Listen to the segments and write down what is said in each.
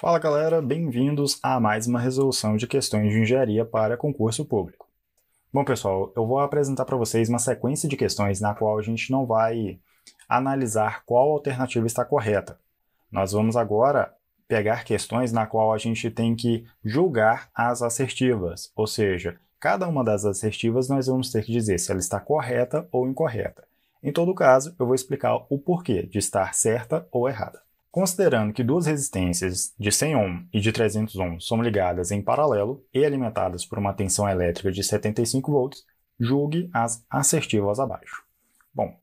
Fala galera, bem-vindos a mais uma resolução de questões de engenharia para concurso público. Bom, pessoal, eu vou apresentar para vocês uma sequência de questões na qual a gente não vai analisar qual alternativa está correta. Nós vamos agora pegar questões na qual a gente tem que julgar as assertivas, ou seja, cada uma das assertivas nós vamos ter que dizer se ela está correta ou incorreta. Em todo caso, eu vou explicar o porquê de estar certa ou errada. Considerando que duas resistências de 100 ohm e de 300 ohm são ligadas em paralelo e alimentadas por uma tensão elétrica de 75 volts, julgue as assertivas abaixo. Bom,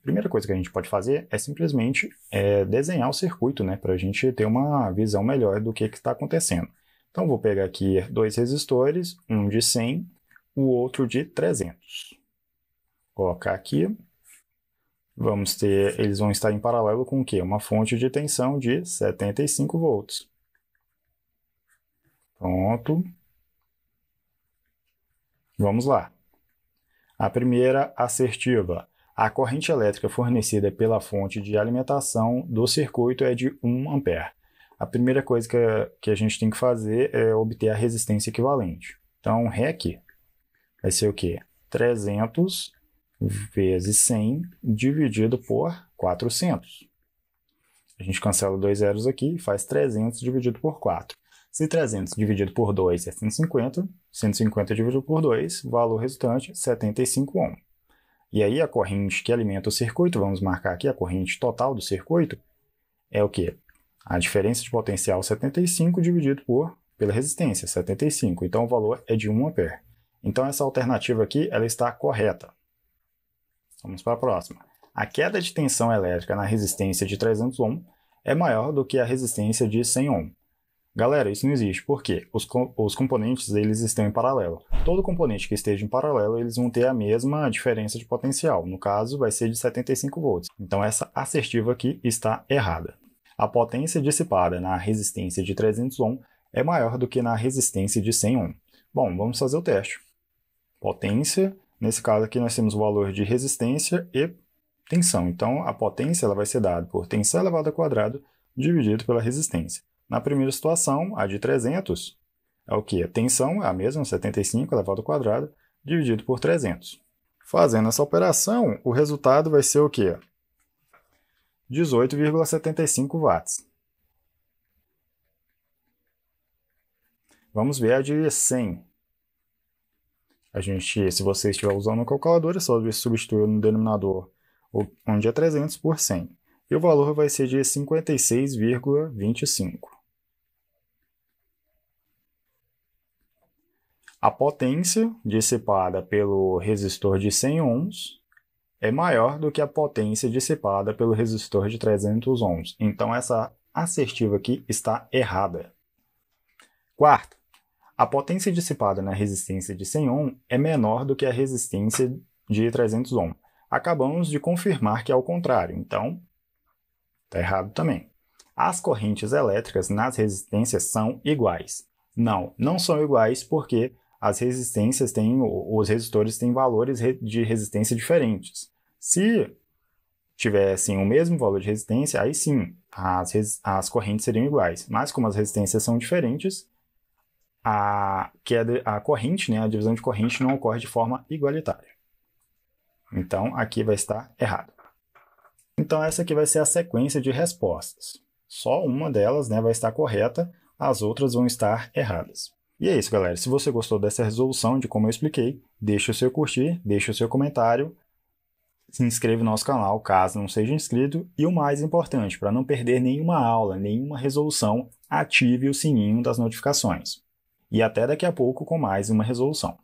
a primeira coisa que a gente pode fazer é simplesmente é, desenhar o circuito, né, para a gente ter uma visão melhor do que está acontecendo. Então, vou pegar aqui dois resistores, um de 100, o outro de 300. Vou colocar aqui vamos ter, eles vão estar em paralelo com o quê? Uma fonte de tensão de 75 volts. Pronto. Vamos lá. A primeira assertiva. A corrente elétrica fornecida pela fonte de alimentação do circuito é de 1 ampere. A primeira coisa que a, que a gente tem que fazer é obter a resistência equivalente. Então, REC vai ser o quê? 300 vezes 100 dividido por 400. A gente cancela dois zeros aqui e faz 300 dividido por 4. Se 300 dividido por 2 é 150, 150 dividido por 2, valor resultante 75 ohm. E aí a corrente que alimenta o circuito, vamos marcar aqui a corrente total do circuito, é o quê? A diferença de potencial 75 dividido por pela resistência, 75. Então o valor é de 1 ampere. Então essa alternativa aqui ela está correta. Vamos para a próxima. A queda de tensão elétrica na resistência de 300 ohm é maior do que a resistência de 100 ohm. Galera, isso não existe, porque os, co os componentes eles estão em paralelo. Todo componente que esteja em paralelo, eles vão ter a mesma diferença de potencial. No caso, vai ser de 75 volts. Então, essa assertiva aqui está errada. A potência dissipada na resistência de 300 ohm é maior do que na resistência de 100 ohm. Bom, vamos fazer o teste. Potência Nesse caso aqui, nós temos o valor de resistência e tensão. Então, a potência ela vai ser dada por tensão elevada ao quadrado dividido pela resistência. Na primeira situação, a de 300, é o que? A tensão é a mesma, 75 elevado ao quadrado, dividido por 300. Fazendo essa operação, o resultado vai ser o quê? 18,75 watts. Vamos ver a de 100. A gente, se você estiver usando uma calculadora, só substituir no denominador onde é 300 por 100. E o valor vai ser de 56,25. A potência dissipada pelo resistor de 100 ohms é maior do que a potência dissipada pelo resistor de 300 ohms. Então essa assertiva aqui está errada. Quarto, a potência dissipada na resistência de 100 ohm é menor do que a resistência de 300 ohm. Acabamos de confirmar que é o contrário, então está errado também. As correntes elétricas nas resistências são iguais. Não, não são iguais porque as resistências têm, os resistores têm valores de resistência diferentes. Se tivessem o mesmo valor de resistência, aí sim, as, as correntes seriam iguais. Mas como as resistências são diferentes, a, que é a, a corrente, né, a divisão de corrente não ocorre de forma igualitária. Então, aqui vai estar errado. Então, essa aqui vai ser a sequência de respostas. Só uma delas né, vai estar correta, as outras vão estar erradas. E é isso, galera. Se você gostou dessa resolução, de como eu expliquei, deixe o seu curtir, deixe o seu comentário, se inscreva no nosso canal caso não seja inscrito e o mais importante, para não perder nenhuma aula, nenhuma resolução, ative o sininho das notificações e até daqui a pouco com mais uma resolução.